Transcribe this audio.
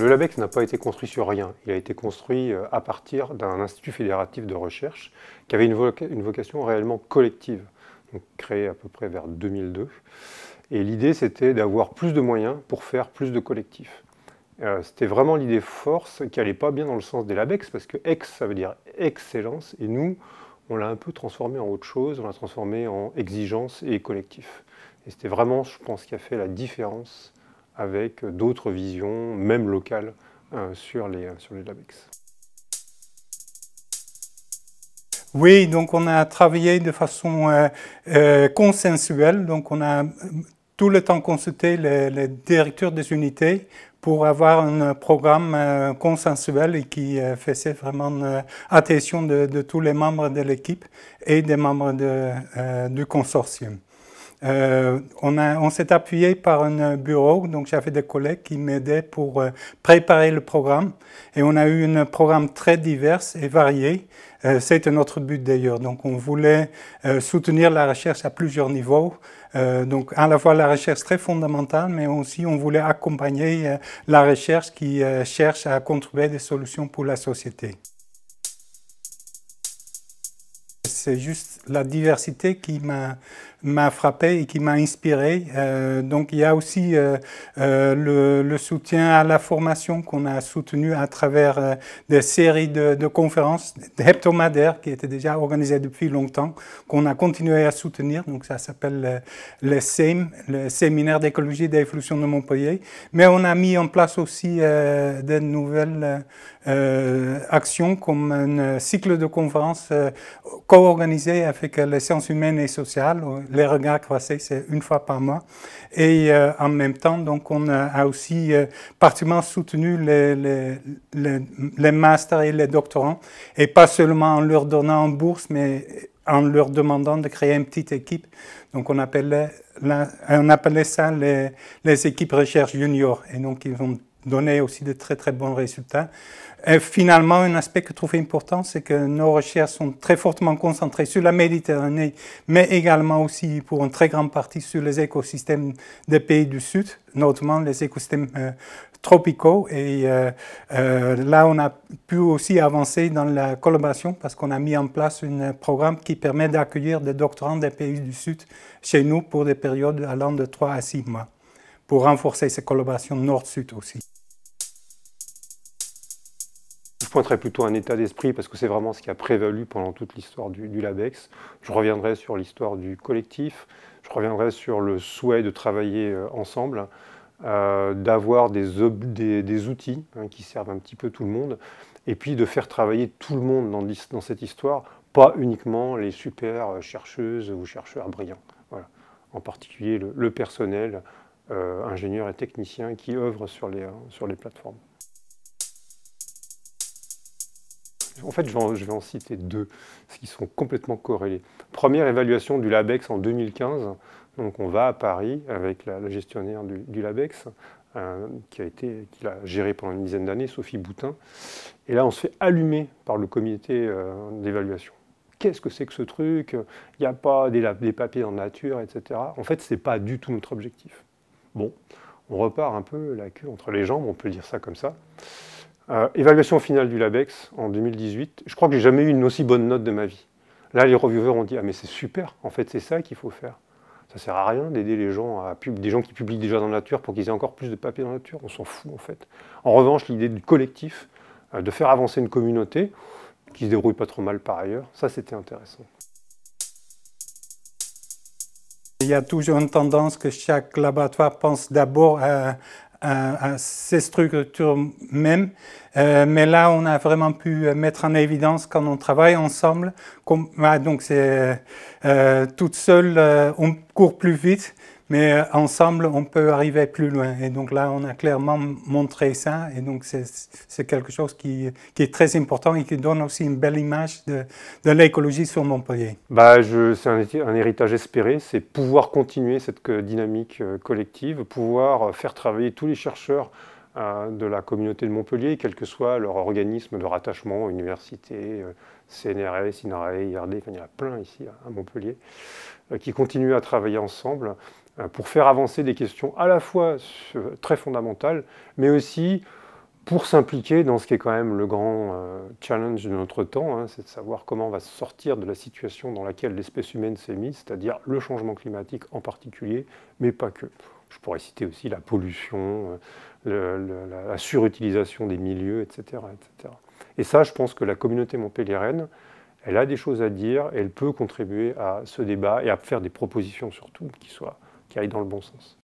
Le LABEX n'a pas été construit sur rien. Il a été construit euh, à partir d'un institut fédératif de recherche qui avait une, vocation réellement collective, donc créé à peu près vers 2002. Et l'idée, c'était d'avoir plus de moyens pour faire plus de collectifs. Euh, c'était vraiment l'idée force qui n'allait pas bien dans le sens des LABEX, parce que ex, ça veut dire excellence, et nous, on l'a un peu transformé en autre chose, on l'a transformé en exigence et collectif. Et c'était vraiment, je pense, qui a fait la différence avec d'autres visions, même locales, euh, sur les, euh, sur LabEx. Oui, donc on a travaillé de façon euh, consensuelle. Donc on a tout le temps consulté les, directeurs des unités pour avoir un programme consensuel et qui faisait vraiment attention de, tous les membres de l'équipe et des membres du consortium. Euh, on, on s'est appuyé par un bureau, donc j'avais des collègues qui m'aidaient pour euh, préparer le programme. Et on a eu un programme très divers et varié. Euh, C'était notre but d'ailleurs. Donc on voulait euh, soutenir la recherche à plusieurs niveaux. donc à la fois la recherche très fondamentale, mais aussi on voulait accompagner la recherche qui cherche à contribuer des solutions pour la société c'est juste la diversité qui m'a frappé et qui m'a inspiré. Euh, donc il y a aussi euh, euh, le, soutien à la formation qu'on a soutenu à travers des séries de, de, conférences hebdomadaires qui étaient déjà organisées depuis longtemps, qu'on a continué à soutenir. Donc ça s'appelle le SEM, le Séminaire d'écologie et d'évolution de Montpellier. Mais on a mis en place aussi des nouvelles actions comme un cycle de conférences co-organisé avec les sciences humaines et sociales, les regards croisés, c'est une fois par mois. Et euh, en même temps, donc, on a aussi euh, particulièrement soutenu les, les, les, masters et les doctorants, et pas seulement en leur donnant en bourse, mais en leur demandant de créer une petite équipe. Donc, on appelait, on appelait ça les, équipes recherche junior. Et donc, ils vont donner aussi de très très bons résultats. finalement, un aspect que je trouve important, c'est que nos recherches sont très fortement concentrées sur la Méditerranée, mais également aussi pour une très grande partie sur les écosystèmes des pays du Sud, notamment les écosystèmes euh, tropicaux. Et euh, euh, là, on a pu aussi avancer dans la collaboration parce qu'on a mis en place un programme qui permet d'accueillir des doctorants des pays du Sud chez nous pour des périodes allant de 3 à 6 mois pour renforcer ces collaborations nord-sud aussi. Je pointerai plutôt un état d'esprit parce que c'est vraiment ce qui a prévalu pendant toute l'histoire du, LABEX. Je reviendrai sur l'histoire du collectif, je reviendrai sur le souhait de travailler euh, ensemble, euh, d'avoir des, outils hein, qui servent un petit peu tout le monde, et puis de faire travailler tout le monde dans, dans cette histoire, pas uniquement les super euh, chercheuses ou chercheurs brillants. Voilà. En particulier le personnel, euh, ingénieurs et techniciens qui œuvrent sur les, euh, sur les plateformes. En fait, je vais en, citer deux, qui sont complètement corrélés. Première évaluation du LABEX en 2015. Donc, on va à Paris avec la, gestionnaire du, LABEX, euh, qui a été, qui l'a géré pendant une dizaine d'années, Sophie Boutin. Et là, on se fait allumer par le comité d'évaluation. Qu'est-ce que c'est que ce truc Il n'y a pas des, des papiers en nature, etc. En fait, ce n'est pas du tout notre objectif. Bon, on repart un peu la queue entre les jambes, on peut dire ça comme ça. Euh, évaluation finale du LABEX en 2018. Je crois que j'ai jamais eu une aussi bonne note de ma vie. Là, les reviewers ont dit Ah, mais c'est super, en fait, c'est ça qu'il faut faire. Ça sert à rien d'aider les gens à pub... des gens qui publient déjà dans la nature pour qu'ils aient encore plus de papier dans la nature. On s'en fout, en fait. En revanche, l'idée du collectif, euh, de faire avancer une communauté qui se déroule pas trop mal par ailleurs, ça, c'était intéressant. Il y a toujours une tendance que chaque laboratoire pense d'abord à, ses structures même, euh, mais là on a vraiment pu mettre en évidence quand on travaille ensemble, comme, ah, donc c'est euh, euh, toute seule, on court plus vite, mais euh, ensemble, on peut arriver plus loin. Et donc là, on a clairement montré ça. Et donc, c'est quelque chose qui, est très important et qui donne aussi une belle image de, l'écologie sur Montpellier. Bah, c'est un, héritage espéré. C'est pouvoir continuer cette euh, dynamique euh, collective, pouvoir faire travailler tous les chercheurs de la communauté de Montpellier, quel que soit leur organisme de rattachement, université, CNRS, INRAE, IRD, il y en a plein ici à Montpellier, qui continuent à travailler ensemble euh, pour faire avancer des questions à la fois très fondamentales, mais aussi pour s'impliquer dans ce qui est quand même le grand euh, challenge de notre temps, hein, c'est de savoir comment on va sortir de la situation dans laquelle l'espèce humaine s'est mise, c'est-à-dire le changement climatique en particulier, mais pas que. Je pourrais citer aussi la pollution, euh, la, surutilisation des milieux, etc., etc. Et ça, je pense que la communauté montpelliéraine, elle a des choses à dire, elle peut contribuer à ce débat et à faire des propositions surtout qui soient qui aille dans le bon sens.